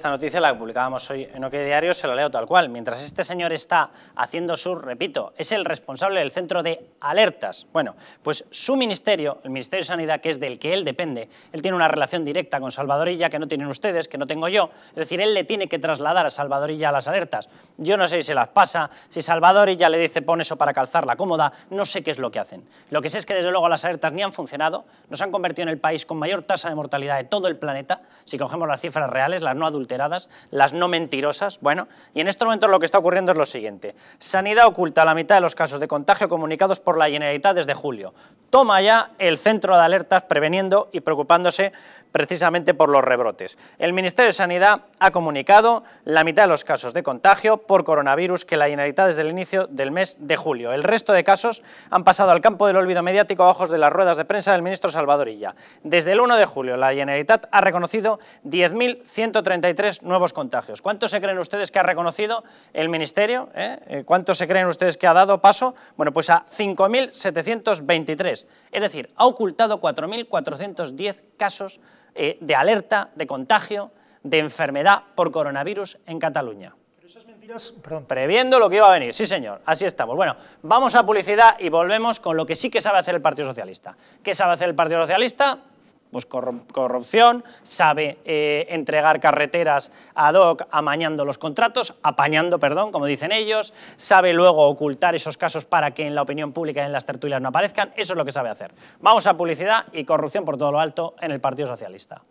Esta noticia la publicábamos hoy en OK Diario, se la leo tal cual. Mientras este señor está haciendo su, repito, es el responsable del centro de alertas. Bueno, pues su ministerio, el Ministerio de Sanidad, que es del que él depende, él tiene una relación directa con Salvadorilla que no tienen ustedes, que no tengo yo. Es decir, él le tiene que trasladar a Salvadorilla las alertas. Yo no sé si se las pasa, si Salvadorilla le dice pon eso para calzar la cómoda, no sé qué es lo que hacen. Lo que sé es que desde luego las alertas ni han funcionado, nos han convertido en el país con mayor tasa de mortalidad de todo el planeta. Si cogemos las cifras reales, las no adultas las no mentirosas. Bueno, y en este momento lo que está ocurriendo es lo siguiente. Sanidad oculta la mitad de los casos de contagio comunicados por la Generalitat desde julio. Toma ya el centro de alertas preveniendo y preocupándose precisamente por los rebrotes. El Ministerio de Sanidad ha comunicado la mitad de los casos de contagio por coronavirus que la Generalitat desde el inicio del mes de julio. El resto de casos han pasado al campo del olvido mediático a ojos de las ruedas de prensa del ministro Salvadorilla. Desde el 1 de julio la Generalitat ha reconocido 10.133 nuevos contagios. ¿Cuántos se creen ustedes que ha reconocido el Ministerio? ¿Cuánto ¿Eh? eh, ¿Cuántos se creen ustedes que ha dado paso? Bueno, pues a 5.723. Es decir, ha ocultado 4.410 casos eh, de alerta, de contagio, de enfermedad por coronavirus en Cataluña. Previendo lo que iba a venir, sí señor, así estamos. Bueno, vamos a publicidad y volvemos con lo que sí que sabe hacer el Partido Socialista. ¿Qué sabe hacer el Partido Socialista? pues corrupción, sabe eh, entregar carreteras ad hoc amañando los contratos, apañando, perdón, como dicen ellos, sabe luego ocultar esos casos para que en la opinión pública y en las tertulias no aparezcan, eso es lo que sabe hacer. Vamos a publicidad y corrupción por todo lo alto en el Partido Socialista.